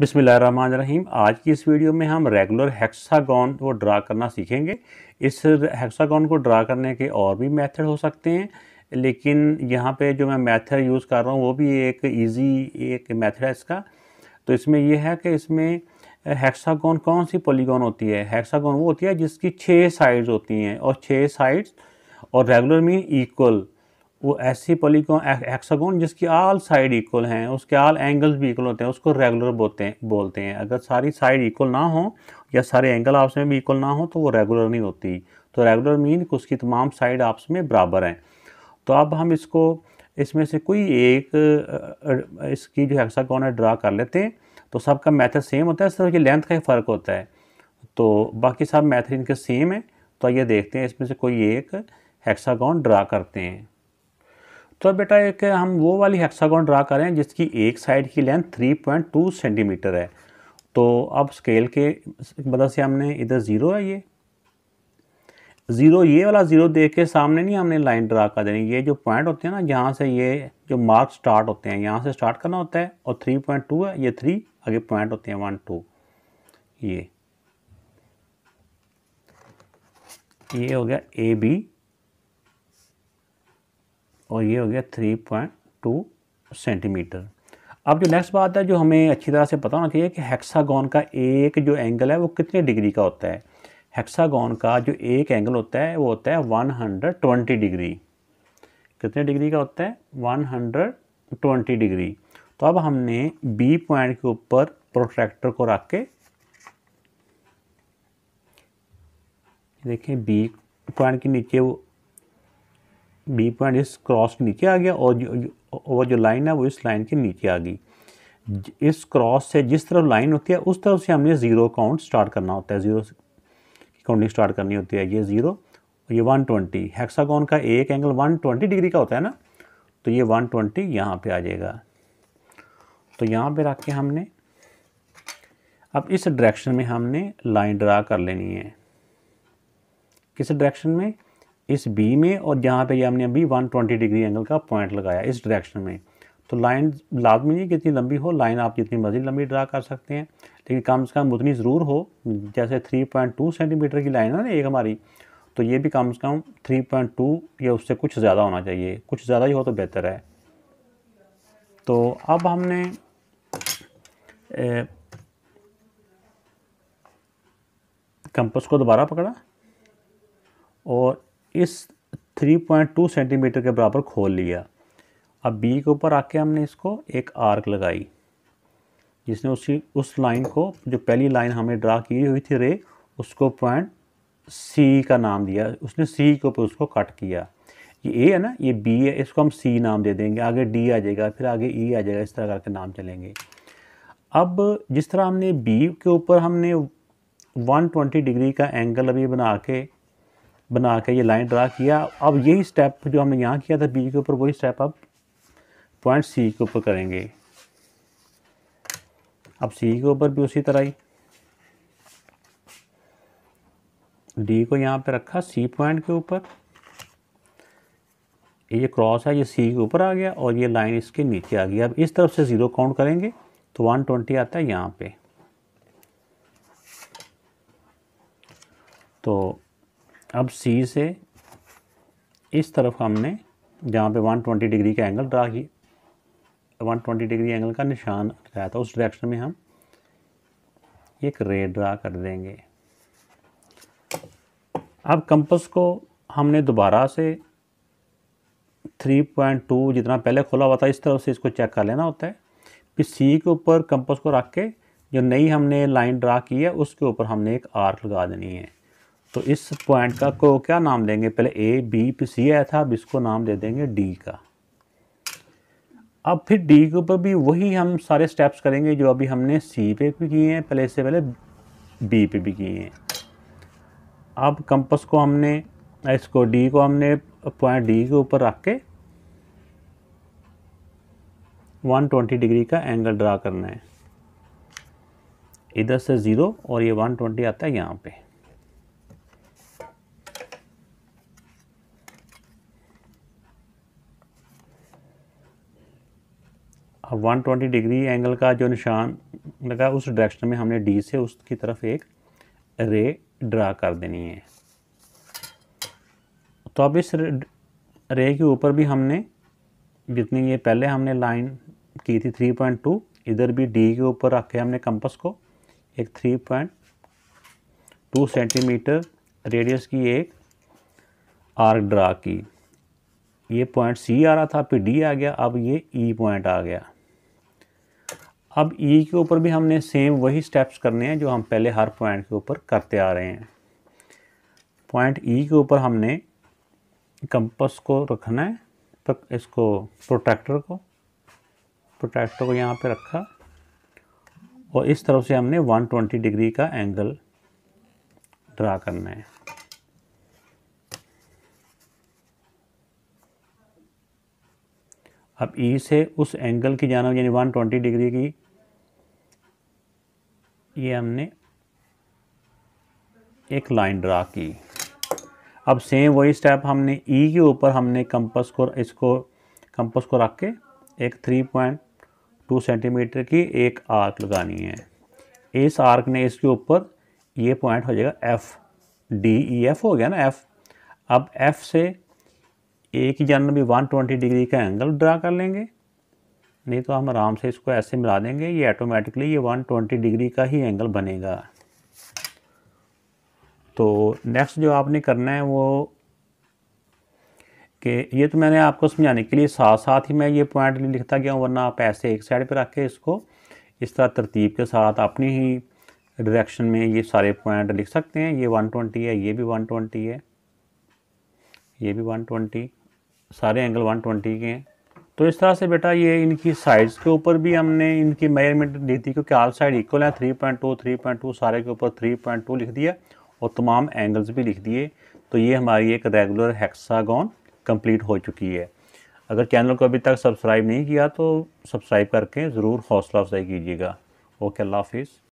बिसमीम आज की इस वीडियो में हम रेगुलर हेक्सागॉन को ड्रा करना सीखेंगे इस हेक्सागॉन को ड्रा करने के और भी मेथड हो सकते हैं लेकिन यहाँ पे जो मैं मेथड यूज़ कर रहा हूँ वो भी एक इजी एक मेथड है इसका तो इसमें यह है कि इसमें हेक्सागन कौन सी पॉलीगन होती है हेक्सागॉन वो होती है जिसकी छः साइड्स होती हैं और छः साइड्स और रेगुलर मीन इक्वल वो ऐसी पॉलीकॉन हेक्सागोन जिसकी आल साइड इक्वल हैं उसके आल एंगल्स भी इक्वल होते हैं उसको रेगुलर बोलते हैं बोलते हैं अगर सारी साइड इक्वल ना हो या सारे एंगल आपस में भी इक्वल ना हो तो वो रेगुलर नहीं होती तो रेगुलर मीन कि उसकी तमाम साइड आपस में बराबर हैं तो अब हम इसको इसमें से कोई एक इसकी जो हेक्सागोन है ड्रा कर लेते हैं तो सबका मेथड सेम होता है सिर्फ ये लेंथ का ही फ़र्क होता है तो बाकी सब मेथड इनके सेम है तो ये देखते हैं इसमें से कोई एक हेक्सागोन ड्रा करते हैं तो बेटा एक हम वो वाली हेक्सागोन ड्रा करें जिसकी एक साइड की लेंथ 3.2 सेंटीमीटर है तो अब स्केल के मदद से हमने इधर ज़ीरो है ये ज़ीरो ये वाला ज़ीरो देख के सामने नहीं हमने लाइन ड्रा कर देनी ये जो पॉइंट होते हैं ना जहाँ से ये जो मार्क स्टार्ट होते हैं यहाँ से स्टार्ट करना होता है और थ्री पॉइंट टू है ये थ्री आगे पॉइंट होते हैं वन टू ये ये हो गया ए बी और ये हो गया थ्री पॉइंट टू सेंटीमीटर अब जो नेक्स्ट बात है जो हमें अच्छी तरह से पता होना चाहिए कि हेक्सागोन का एक जो एंगल है वो कितने डिग्री का होता है हेक्सागोन का जो एक एंगल होता है वो होता है 120 डिग्री कितने डिग्री का होता है 120 डिग्री तो अब हमने बी पॉइंट के ऊपर प्रोट्रैक्टर को रख के देखें बी पॉइंट के नीचे वो बी पॉइंट इस क्रॉस के नीचे आ गया और जो और जो लाइन है वो इस लाइन के नीचे आ गई इस क्रॉस से जिस तरफ लाइन होती है उस तरफ से हमने ज़ीरो काउंट स्टार्ट करना होता है ज़ीरो काउंटिंग स्टार्ट करनी होती है ये ज़ीरो ये वन ट्वेंटी हेक्सागोन का एक एंगल वन ट्वेंटी डिग्री का होता है ना तो ये वन ट्वेंटी यहाँ पर आ जाएगा तो यहाँ पे रख के हमने अब इस डायरेक्शन में हमने लाइन ड्रा कर लेनी है किस डायरेक्शन में इस बी में और जहाँ पे ये हमने अभी 120 डिग्री एंगल का पॉइंट लगाया इस डायरेक्शन में तो लाइन लाजमी नहीं कितनी लंबी हो लाइन आप जितनी मर्जी लंबी ड्रा कर सकते हैं लेकिन कम से कम उतनी ज़रूर हो जैसे 3.2 सेंटीमीटर की लाइन है ना एक हमारी तो ये भी कम से कम 3.2 या उससे कुछ ज़्यादा होना चाहिए कुछ ज़्यादा ही हो तो बेहतर है तो अब हमने कंपस को दोबारा पकड़ा और इस 3.2 सेंटीमीटर के बराबर खोल लिया अब बी के ऊपर आके हमने इसको एक आर्क लगाई जिसने उसी उस लाइन को जो पहली लाइन हमने ड्रा की हुई थी रे उसको पॉइंट सी का नाम दिया उसने सी के ऊपर उसको कट किया ये ए है ना ये बी है इसको हम सी नाम दे देंगे आगे डी आ जाएगा फिर आगे ई e आ जाएगा इस तरह करके नाम चलेंगे अब जिस तरह हमने बी के ऊपर हमने 120 डिग्री का एंगल अभी बना के बना के ये लाइन ड्रा किया अब यही स्टेप जो हमने यहाँ किया था बी के ऊपर वही स्टेप अब पॉइंट सी के ऊपर करेंगे अब सी के ऊपर भी उसी तरह ही डी को यहाँ पे रखा सी पॉइंट के ऊपर ये क्रॉस है ये सी के ऊपर आ गया और ये लाइन इसके नीचे आ गई अब इस तरफ से ज़ीरो काउंट करेंगे तो वन ट्वेंटी आता है यहाँ पे तो अब सी से इस तरफ हमने जहाँ पे 120 डिग्री का angle draw one 120 degree angle का निशान लगाया था उस डायरेक्शन में हम एक रे ड्रा कर देंगे अब कंपस को हमने दोबारा से 3.2 जितना पहले खोला हुआ था इस तरफ से इसको चेक कर लेना होता है फिर सी के ऊपर कंपस को रख के जो नई हमने लाइन ड्रा की है उसके ऊपर हमने एक आर्क लगा देनी है तो इस पॉइंट का को क्या नाम देंगे पहले ए बी पी सी आया था अब इसको नाम दे देंगे डी का अब फिर डी के ऊपर भी वही हम सारे स्टेप्स करेंगे जो अभी हमने सी पे भी किए हैं पहले इससे पहले बी पे भी किए हैं अब कंपस को हमने इसको डी को हमने पॉइंट डी के ऊपर रख के 120 डिग्री का एंगल ड्रा करना है इधर से ज़ीरो और ये 120 आता है यहाँ पे 120 डिग्री एंगल का जो निशान लगा उस डायरेक्शन में हमने डी से उसकी तरफ एक रे ड्रा कर देनी है तो अब इस रे के ऊपर भी हमने जितनी ये पहले हमने लाइन की थी 3.2 इधर भी डी के ऊपर रखे हमने कंपस को एक 3.2 सेंटीमीटर रेडियस की एक आर्क ड्रा की ये पॉइंट सी आ रहा था फिर डी आ गया अब ये ई e पॉइंट आ गया अब ई e के ऊपर भी हमने सेम वही स्टेप्स करने हैं जो हम पहले हर पॉइंट के ऊपर करते आ रहे हैं पॉइंट ई e के ऊपर हमने कंपस को रखना है तो इसको प्रोटेक्टर को प्रोटेक्टर को यहाँ पे रखा और इस तरफ से हमने 120 डिग्री का एंगल ड्रा करना है अब ई e से उस एंगल की जानव यानी 120 डिग्री की ये हमने एक लाइन ड्रा की अब सेम वही स्टेप हमने ई e के ऊपर हमने कंपस को इसको कंपस को रख के एक 3.2 सेंटीमीटर की एक आर्क लगानी है इस आर्क ने इसके ऊपर ये पॉइंट हो जाएगा एफ़ डी ई एफ हो गया ना एफ़ अब एफ़ से एक की जानब भी 120 डिग्री का एंगल ड्रा कर लेंगे नहीं तो हम आराम से इसको ऐसे मिला देंगे ये ऑटोमेटिकली ये 120 डिग्री का ही एंगल बनेगा तो नेक्स्ट जो आपने करना है वो कि ये तो मैंने आपको समझाने के लिए साथ साथ ही मैं ये पॉइंट लिखता गया हूँ वरना आप ऐसे एक साइड पर रख के इसको इस तरह तरतीब के साथ अपनी ही डायरेक्शन में ये सारे पॉइंट लिख सकते हैं ये 120 है ये भी 120 है ये भी 120 सारे एंगल 120 के हैं तो इस तरह से बेटा ये इनकी साइड्स के ऊपर भी हमने इनकी मेजरमेंट दी थी क्योंकि आल साइड इक्वल है three point two three point two सारे के ऊपर थ्री पॉइंट टू लिख दिया और तमाम एंगल्स भी लिख दिए तो ये हमारी एक रेगुलर हेक्सागोन कंप्लीट हो चुकी है अगर चैनल को अभी तक सब्सक्राइब नहीं किया तो सब्सक्राइब करके ज़रूर हौसला अफजाई कीजिएगा ओके अल्लाह हाफिज़